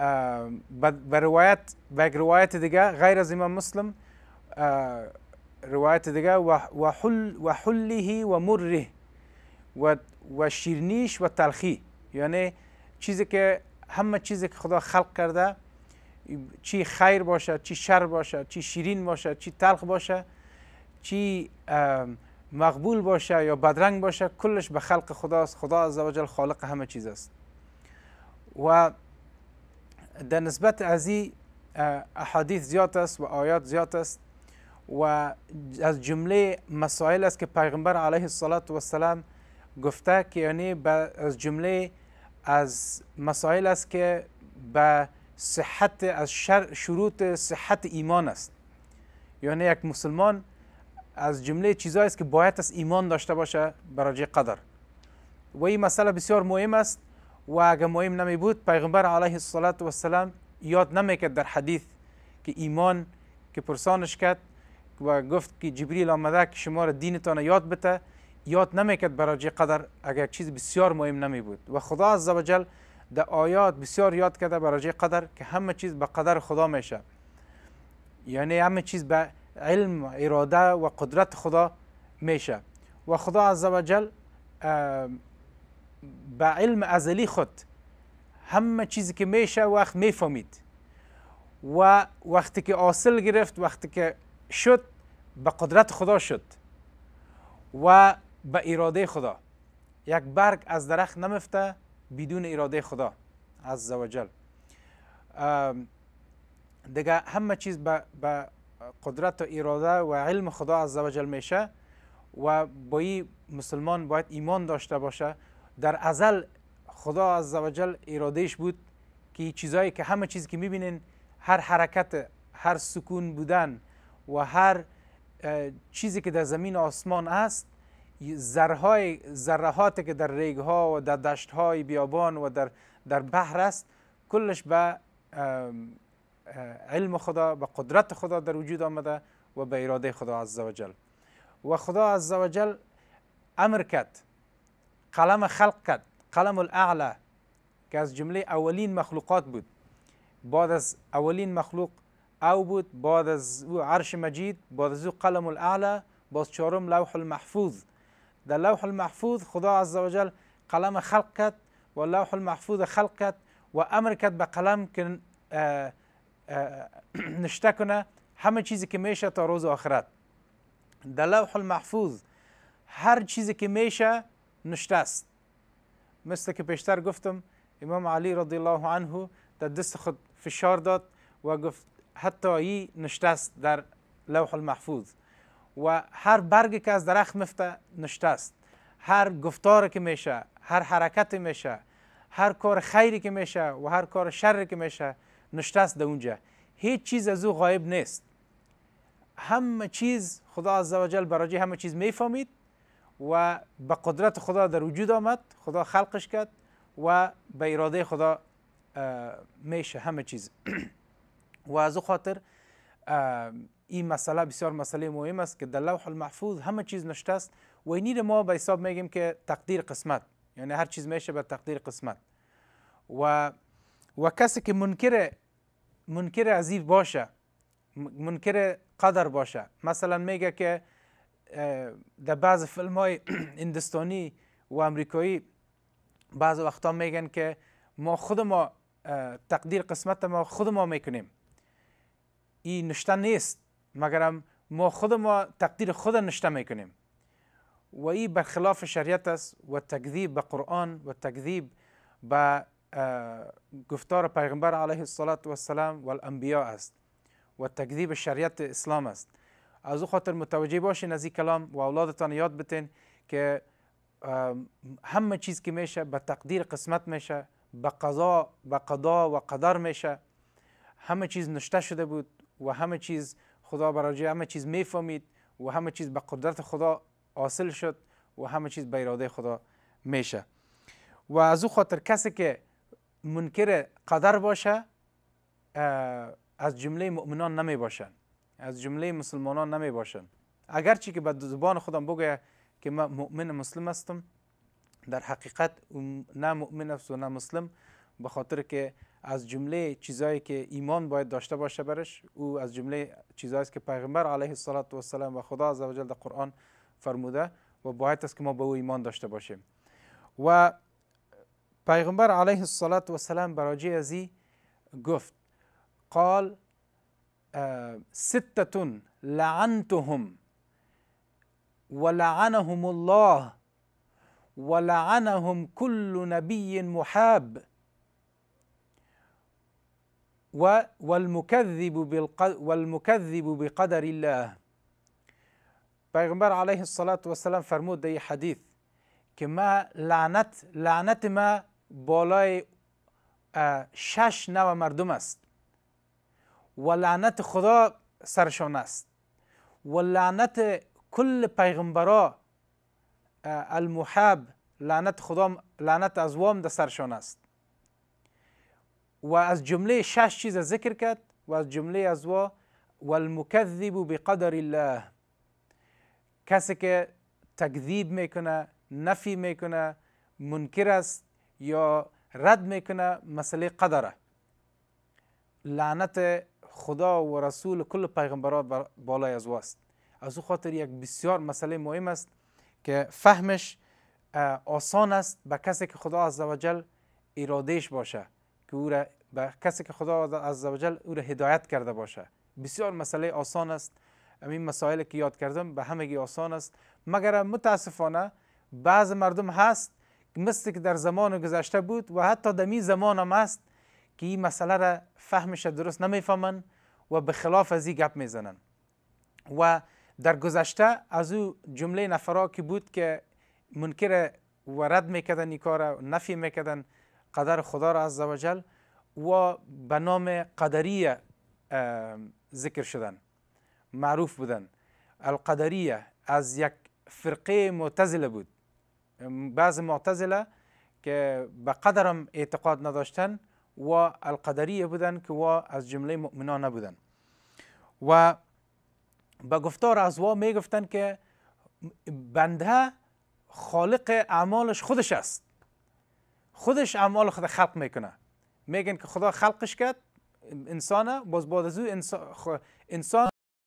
آه، بروايات باك روايات دقا غير زمام مسلم آه، روايات دقا وحل وحله ومره وشيرنيش وتلخي يعني یعنی چیزی که همه چیزی که خدا خلق کرده چی خیر باشه چی شر باشه چی شیرین باشه چی تلخ باشه چی آه، مقبول باشه یا بدرنگ باشه کلش به خلق خداست خدا عزوجل خالق همه چیز است و در نسبت از این احادیث زیاد است و آیات زیاد است و از جمله مسائل است که پیغمبر علیه السلام گفته که یعنی از جمله از مسائل است که به صحت از شروط صحت ایمان است یعنی یک مسلمان از جمله چیزایی است که باید از ایمان داشته باشه برای قدر و این مسئله بسیار مهم است و اگه مهم نمی بود پیغمبر علیه الصلاة و یاد نمیکرد در حدیث که ایمان که پرسانش کرد و گفت که جبریل آمده که شما را دینتان یاد بته یاد نمیکرد برای قدر اگر چیز بسیار مهم نمی بود و خدا عزوجل در آیات بسیار یاد کرده برای قدر که همه چیز به قدر خدا میشه یعنی همه چیز به علم اراده و قدرت خدا میشه و خدا عزوجل به علم ازلی خود همه چیزی که میشه وقت میفهمید و وقتی که حاصل گرفت وقتی که شد به قدرت خدا شد و به اراده خدا یک برگ از درخت نمفته بدون اراده خدا از زوجل دیگه همه چیز به قدرت و اراده و علم خدا از زوجل میشه و با مسلمان باید ایمان داشته باشه در ازل خدا عزوجل ارادهش بود که چیزایی که همه چیزی که میبینین هر حرکت هر سکون بودن و هر چیزی که در زمین آسمان است ذرهای ذرهاتی که در ریگ ها و در دشت های بیابان و در در بحر است کلش به علم خدا به قدرت خدا در وجود آمده و به اراده خدا عزوجل و خدا عزوجل امر کرد قلم خلقت قلم الأعلى که از جمله اولین مخلوقات بود بعد از اولین مخلوق او بود بعد از او عرش مجید بعد از او قلم الاعلى باز چهارم لوح المحفوظ در لوح المحفوظ خدا عز عزوجل قلم خلق کرد و لوح المحفوظ خلق کرد و امر کرد به قلم که اه، اه، نشته کنه همه چیزی که میشه تا روز آخرت در لوح المحفوظ هر چیزی که میشه نشته مثل که پیشتر گفتم امام علی رضی الله عنه در دست خود فشار داد و گفت حتی ای نشته در لوح المحفوظ و هر برگی که از درخت مفته نشته است هر گفتاری که میشه هر حرکتی میشه هر کار خیری که میشه و هر کار شری که میشه نشته است اونجا هیچ چیز از او غایب نیست همه چیز خدا عزوجل براجی همه چیز میفهمید و به قدرت خدا در وجود آمد خدا خلقش کرد و به اراده خدا میشه همه چیز و از او خاطر این مسئله بسیار مسئله مهم است که در لوح المحفوظ همه چیز نشته است و اینی ما به حساب میگیم که تقدیر قسمت یعنی هر چیز میشه به تقدیر قسمت و و کسی که منکر منکر عزیز باشه منکر قدر باشه مثلا میگه که در بعض فلم های اندستانی و امریکایی بعض وقتا میگن که ما خود ما تقدیر قسمت ما خود ما میکنیم این نشته نیست مگرم ما خود ما تقدیر خود نشته میکنیم و این برخلاف شریعت است و تکذیب به قرآن و تکذیب به گفتار پیغمبر علیه الصلاة و السلام و الانبیا است و تکذیب شریعت اسلام است از او خاطر متوجه باشین از این کلام و اولادتان یاد بتین که همه چیز که میشه به تقدیر قسمت میشه به قضا و قضا و قدر میشه همه چیز نشته شده بود و همه چیز خدا برای همه چیز میفهمید و همه چیز به قدرت خدا حاصل شد و همه چیز به اراده خدا میشه و از او خاطر کسی که منکر قدر باشه از جمله مؤمنان نمی باشند از جمله مسلمانان نمی باشند اگرچه که به زبان خودم بگوید که من مؤمن مسلم هستم در حقیقت نه مؤمن است و نه مسلم به خاطر که از جمله چیزایی که ایمان باید داشته باشه برش او از جمله چیزایی است که پیغمبر علیه الصلاه و السلام و خدا عزوجل در قرآن فرموده و باید است که ما به او ایمان داشته باشیم و پیغمبر علیه الصلاه و السلام براجی ازی گفت قال ستة لعنتهم ولعنهم الله ولعنهم كل نبي محاب والمكذب والمكذب بقدر الله پیغمبر علیه الصلاة والسلام فرمود دی حدیث که ما لعنت لعنت ما بالای اه، شش نو مردم است و لعنت خدا سرشان است و لعنت کل پیغمبرا اه، المحب لعنت خدا لعنت از وام در سرشان است و از جمله شش چیز ذکر کرد و از جمله از وا و المکذب بقدر الله کسی که تکذیب میکنه نفی میکنه منکر است یا رد میکنه مسئله قدره لعنت خدا و رسول کل پیغمبرات بالای از واست از او خاطر یک بسیار مسئله مهم است که فهمش آسان است به کسی که خدا از وجل ارادهش باشه که او به کسی که خدا از عزوجل او را هدایت کرده باشه بسیار مسئله آسان است این مسائل که یاد کردم به همگی آسان است مگر متاسفانه بعض مردم هست مثل که در زمان گذشته بود و حتی دمی زمان هم هست که این مسئله را فهمش درست نمیفهمن و به خلاف از این گپ میزنن و در گذشته از او جمله نفرا که بود که منکر و رد میکردن این کار نفی میکردن قدر خدا را از وجل، و به نام قدریه ذکر شدن معروف بودن القدریه از یک فرقه معتزله بود بعض معتزله که به قدرم اعتقاد نداشتن و القدریه بودن که وا از جمله مؤمنان نبودن و به گفتار از وا میگفتن که بنده خالق اعمالش خودش است خودش اعمال خود خلق میکنه میگن که خدا خلقش کرد انسانه باز بعد از او انسان